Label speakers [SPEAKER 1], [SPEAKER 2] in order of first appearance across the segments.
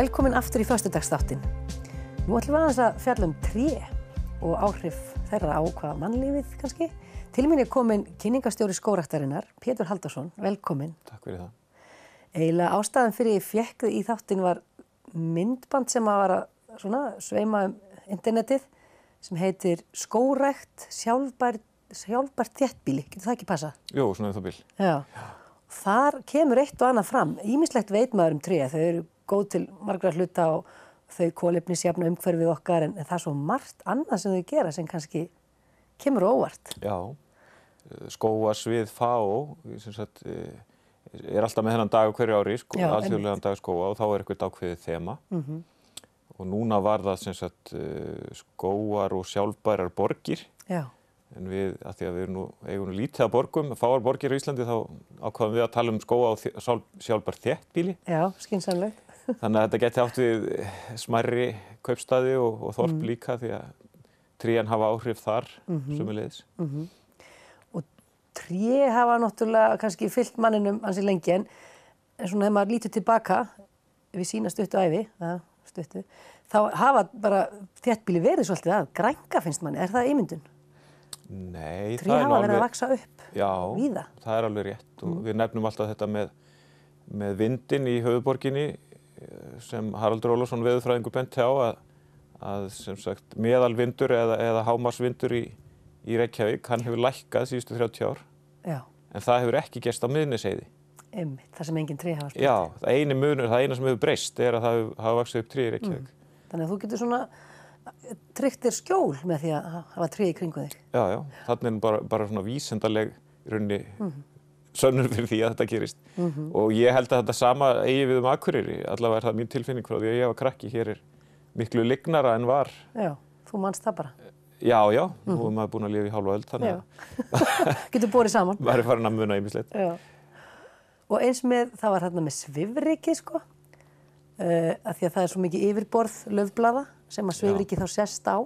[SPEAKER 1] Velkomin aftur í förstudagsstáttin. Nú ætlum við aðeins að fjalla um tré og áhrif þeirra á hvaða mannlífið kannski. Til mín er komin kynningastjóri skóraktarinnar, Pétur Haldarsson. Velkomin.
[SPEAKER 2] Takk fyrir það.
[SPEAKER 1] Eila ástæðan fyrir ég fjekkði í þáttin var myndband sem að var að svona, sveima um internetið sem heitir Skórakt sjálfbært sjálfbært þéttbíli. Getur það ekki passa?
[SPEAKER 2] Jó, svona er það bíl.
[SPEAKER 1] Já. Já. Þar kemur eitt og annað fram. Ímislegt veit maður um tré. Þau eru góð til margra hluta og þau kólefnisjafna umhverfið okkar en það er svo margt annað sem þau gera sem kannski kemur óvart.
[SPEAKER 2] Já, eh, skóasvið FAO sagt, eh, er alltaf með hennan dag hverju ári, sko, alþjóðlegan dag skóa og þá er eitthvað ákveðið þema mm -hmm. og núna var það sagt, eh, skóar og sjálfbærar borgir Já. En við, að því að við erum nú eiginlega lítið að borgum, fáar borgir í Íslandi, þá ákvaðum við að tala um skóa á sjálfbar þéttbíli.
[SPEAKER 1] Já, skynsamlegt
[SPEAKER 2] þannig að þetta geti átt við smærri kaupstaði og, og þorp mm. líka því að trían hafa áhrif þar mm -hmm. sumulegis. Mm -hmm.
[SPEAKER 1] Og trí hafa náttúrulega kannski fyllt manninum hansi lengi en svona þegar maður lítur tilbaka við sína stuttu æfi, að, stuttu, þá hafa bara þéttbíli verið svolítið að grænka finnst manni, er það ímyndun?
[SPEAKER 2] Nei, trí það er alveg... Trí hafa verið að vaksa upp já, við það. Já, það er alveg rétt og mhm. við nefnum alltaf þetta með, með vindin í höfuborginni sem Haraldur Ólafsson veðurfræðingu benti á að, að sagt, meðalvindur eða, eða hámarsvindur í, í Reykjavík hann hefur lækkað síðustu 30 ár Já. en það hefur ekki gerst á miðniseiði.
[SPEAKER 1] Einmitt, það sem enginn trí hafa spilt.
[SPEAKER 2] Já, það eini munur, það eina sem hefur breyst er að það hafa vaksið upp trí í Reykjavík.
[SPEAKER 1] Mm. Þannig að þú getur svona tryggtir skjól með því að hafa trí í kringu þig.
[SPEAKER 2] Já, já, þannig er bara, bara svona vísendaleg runni mm -hmm sönnur fyrir því að þetta gerist mm -hmm. og ég held að þetta sama eigi við um akkurýri, allavega er það mín tilfinning frá því að ég var krakki, hér er miklu lignara en var.
[SPEAKER 1] Já, þú mannst það bara.
[SPEAKER 2] Já, já, mm -hmm. nú mhm. er maður búin að lifa í hálfa öll þannig að...
[SPEAKER 1] Getur borið saman. Varir
[SPEAKER 2] farin að muna ymmislegt.
[SPEAKER 1] Og eins með, það var hérna með svifriki sko, uh, eh, að því að það er svo mikið yfirborð löfblaða sem að svifriki já. þá sérst á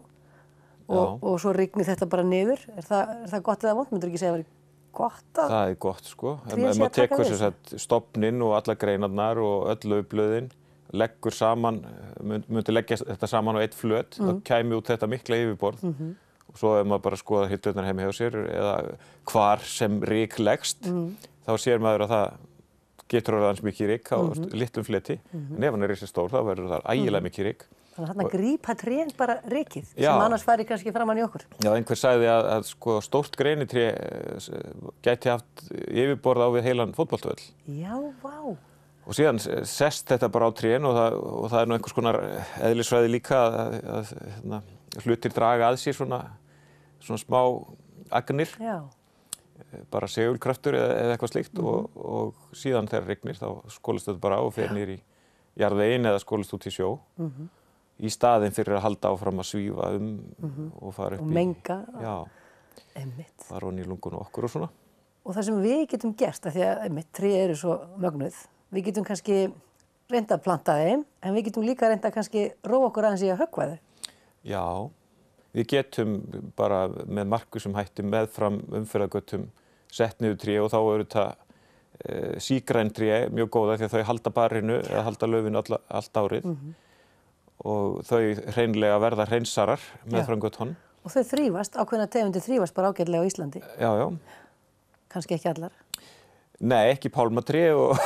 [SPEAKER 1] og, og svo rignir þetta bara niður. Er það, er það gott eða vond? Myndur ekki segja að það var gott að... Það
[SPEAKER 2] er gott sko. Ef maður tekur þess að stopnin og alla greinarnar og öll auðblöðin, leggur saman, myndir leggja þetta saman á eitt flöt, mm. þá mhm. kæmi út þetta mikla yfirborð mm -hmm. og svo ef maður bara skoða hildutnar heim hjá sér eða hvar sem rík leggst, mm. þá sér maður að það getur orðans mikið rík á -hmm. litlum fleti, mhm. en ef hann er í þessi stór þá verður það ægilega mhm. mikið rík.
[SPEAKER 1] Þannig að þarna grípa trén bara rikið já, sem annars færi kannski framann í okkur.
[SPEAKER 2] Já, einhver sagði að, að sko, stórt greinitré eh, gæti haft yfirborð á við heilan fótballtöðl. Já, vá! Og síðan sest þetta bara á trén og það, og það er nú einhvers konar eðlisvæði líka að, að, að hérna, hlutir draga að sér svona, svona smá agnir. Já eh, bara segulkraftur eða, eða eitthvað slíkt mm -hmm. og, og síðan þegar regnir þá skólist þetta bara á og fer nýri í jarðvegin eða skólist út í sjó mm -hmm í staðin fyrir að halda áfram að svífa um mm -hmm. og fara upp og í... Og menga. Já. Emmitt. Fara honni í lungun og okkur og svona.
[SPEAKER 1] Og það sem við getum gert, af því að emmitt, trí eru svo mögnuð, við getum kannski reynda að planta þeim, en við getum líka reynda að kannski róa okkur aðeins í að hökva þau.
[SPEAKER 2] Já, við getum bara með markusum hættum meðfram umfyrðagötum sett niður trí og þá eru þetta e, sígræn trí mjög góða því að þau halda barinu, eða halda löfinu all, allt árið. Mm -hmm og þau hreinlega verða hreinsarar með frangötunum.
[SPEAKER 1] Og þau þrývast, ákveðna tegundi þrývast bara ágætlega á Íslandi. Já, já. Kanski ekki allar.
[SPEAKER 2] Nei, ekki pálmatri og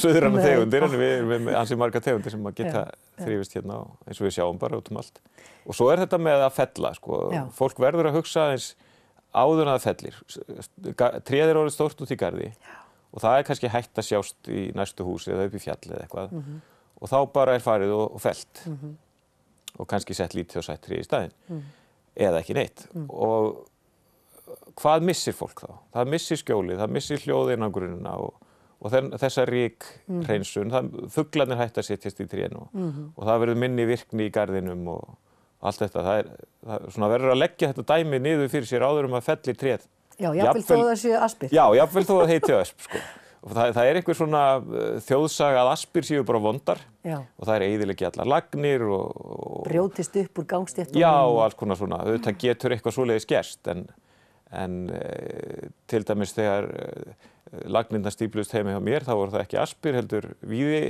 [SPEAKER 2] söðurannu tegundir, en við erum með ansið marga tegundir sem að geta þrývist hérna og eins og við sjáum bara út um allt. Og svo er þetta með að fella, sko. Já. Fólk verður að hugsa eins áður að það fellir. Tréðir orðið stórt út í gardi já. og það er kannski hægt að sjást í næstu húsi eða upp í fjalli eða eitthvað. Mm -hmm og þá bara er farið og, og felt mm -hmm. og kannski sett lítið og sett trið í staðin mm. eða ekki neitt mm. og hvað missir fólk þá? Það missir skjólið, það missir hljóðinangrunina og, og þessa rík
[SPEAKER 1] mhm. hreinsun,
[SPEAKER 2] þugglanir hættar sittist í trínu -hmm. og það verður minni virkni í gardinum og allt þetta, það er, það verður að leggja þetta dæmi niður fyrir sér áður um að felli tréð
[SPEAKER 1] Já, jáfnvel þó að það séu aspir Já, jáfnvel þó að það
[SPEAKER 2] heiti asp, sko það, það er einhver svona eh, þjóðsaga að aspir séu bara vondar já. og það er eiðilegi allar lagnir og, og brjótist upp úr gangstétt já og alls konar svona, auðvitað getur eitthvað svoleiðis gerst en, en e, til dæmis þegar e, eh, lagnirna stíplust heimi hjá mér þá voru það ekki aspir heldur viði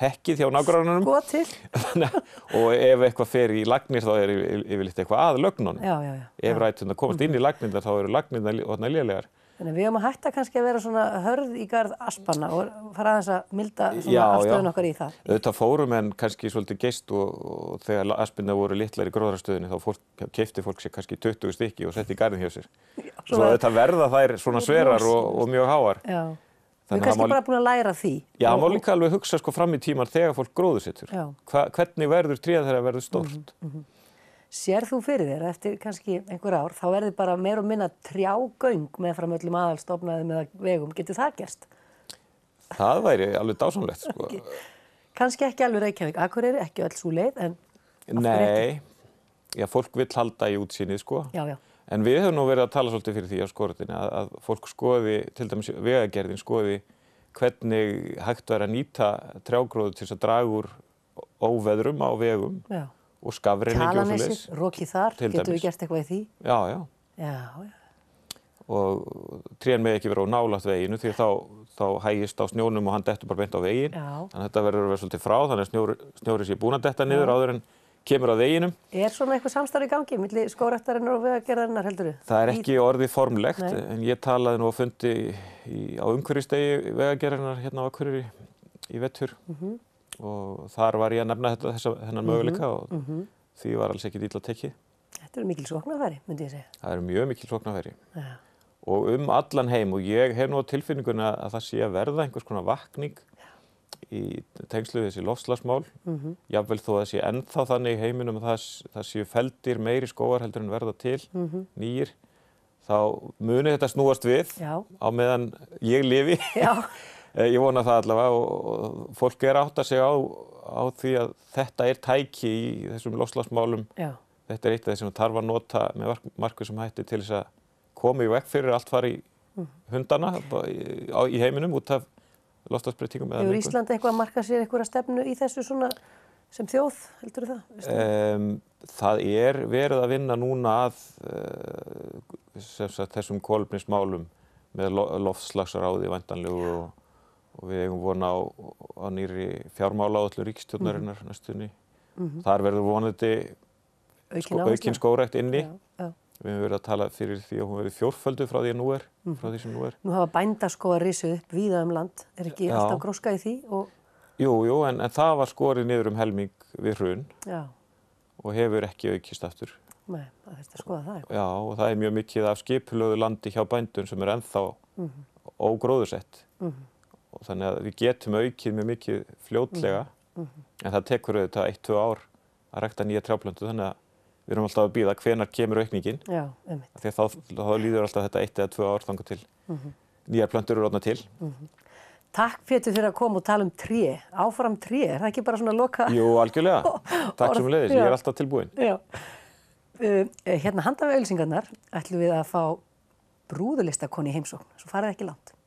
[SPEAKER 2] hekkið hjá nágrannunum
[SPEAKER 1] og
[SPEAKER 2] ef eitthvað fer í lagnir þá er yfirleitt eitthvað að lögnunum
[SPEAKER 1] ef
[SPEAKER 2] rætuna komast mm. inn í lagnirna þá eru lagnirna líðlegar
[SPEAKER 1] Þannig við höfum að hætta kannski að vera svona hörð í garð aspanna og fara aðeins að milda afstöðun okkar í það.
[SPEAKER 2] Þetta fórum en kannski svolítið geist og, og þegar aspinna voru litlar í gróðrastöðunni þá keipti fólk sér kannski 20 stykki og setti í garðin hjá sér. Já, Svo þetta verða þær svona sverar og, og mjög háar. Já, við erum kannski bara
[SPEAKER 1] búin að læra því. Já, það má líka
[SPEAKER 2] alveg hugsa sko fram í tímar þegar fólk gróður sittur. Hvernig verður tríð þegar það verður stórt? Mm -hmm, mm -hmm.
[SPEAKER 1] Sér þú fyrir þér eftir kannski einhver ár, þá verður bara meir og minna trjágöng með fram öllum aðalstofnaðum eða vegum. Getur það gerst?
[SPEAKER 2] Það væri alveg dásamlegt, sko. Okay.
[SPEAKER 1] Kannski ekki alveg Reykjavík. Akkur er ekki öll svo leið, en...
[SPEAKER 2] Nei, já, fólk vill halda í útsýnið, sko. Já, já. En við höfum nú verið að tala svolítið fyrir því á skorutinu að, að fólk skoði, til dæmis vegagerðin skoði, hvernig hægt verður að nýta trjágróðu til þess að draga úr óveðrum á vegum. Já og skafrinningi og svo leiðis. Kjalanesi, Róki þar, getur við gert eitthvað í því? Já, já. já, já. Og trén með ekki vera á nálat veginu því þá, þá hægist á snjónum og hann dettur bara beint á vegin. Já. Þannig að þetta verður að vera svolítið frá, þannig að snjóri, snjóri sé búin að detta niður áður en kemur á veginum.
[SPEAKER 1] Er svona eitthvað samstarf í gangi millir skórættarinnar og vegagerðarinnar heldur þú? Það er ekki
[SPEAKER 2] orðið formlegt Nei. en ég talaði nú og fundi í, í, á umhverjistegi vegagerðarinnar hérna á Akkurýri í vettur. Mm -hmm og þar var ég að nefna þetta, þessa, þennan möguleika og mm -hmm. því var alls ekki dýla að tekið.
[SPEAKER 1] Þetta eru mikil svoknafæri, myndi ég segja.
[SPEAKER 2] Það eru mjög mikil svoknafæri ja. og um allan heim og ég hef nú tilfinninguna að það sé að verða einhvers konar vakning ja. í tengslu við þessi lofslagsmál. Mm -hmm. Jável þó að það sé ennþá þannig í heiminum að það, það séu feldir meiri skóar heldur en verða til, mm -hmm. nýjir, þá muni þetta snúast við Já. á meðan ég lifi. Eh, ég vona það allavega og fólk er átt að segja á, á því að þetta er tæki í þessum loslásmálum þetta er eitt af þessum að tarfa að nota með marku sem hætti til þess að komi og ekk fyrir allt fari mhm. hundana í, á, í heiminum út af loslásbreytingum Hefur
[SPEAKER 1] Íslandi eitthvað að marka sér eitthvað stefnu í þessu svona sem þjóð heldur
[SPEAKER 2] það? Um, það er verið að vinna núna að uh, sagt, þessum kolbnismálum með lo lofslagsráði vandanlegu og og við eigum vona á, á nýri fjármálaáallu ríkistjórnarinnar mm -hmm. næstunni. Mm -hmm. Þar verður vonandi sko, aukinn skórækt inni. Já, já. Við hefum verið að tala fyrir því að hún verið fjórföldu frá því að nú er, mm. frá því sem nú er.
[SPEAKER 1] Nú hafa bændaskoa risið upp víða um land, er ekki já. alltaf gróska í því? Og...
[SPEAKER 2] Jú, jú, en, en það var skorið niður um helming við hrun og hefur ekki aukist aftur.
[SPEAKER 1] Nei, það þurfti að skoða það eitthvað.
[SPEAKER 2] Já, og það er mjög mikið af skipulöðu landi hjá bændun sem er enþá mm -hmm. ógróðursett. Mm -hmm þannig að við getum aukið mjög mikið fljótlega mm -hmm. en það tekur auðvitað 1-2 ár að rækta nýja trjáplöndu þannig að við erum alltaf að býða hvenar kemur aukningin Já, þegar þá, þá líður alltaf þetta 1-2 ár þangar til mm -hmm. nýjar plöndur eru orðna til mm -hmm.
[SPEAKER 1] Takk Pétur fyrir að koma og tala um tré, áfram tré, er það ekki bara svona loka? Jú,
[SPEAKER 2] algjörlega, takk sem leiðis, ég er alltaf tilbúin
[SPEAKER 1] Já. Uh, eh, hérna handað við ölsingarnar ætlum við að fá brúðulistakonni heimsókn, svo farið ekki langt.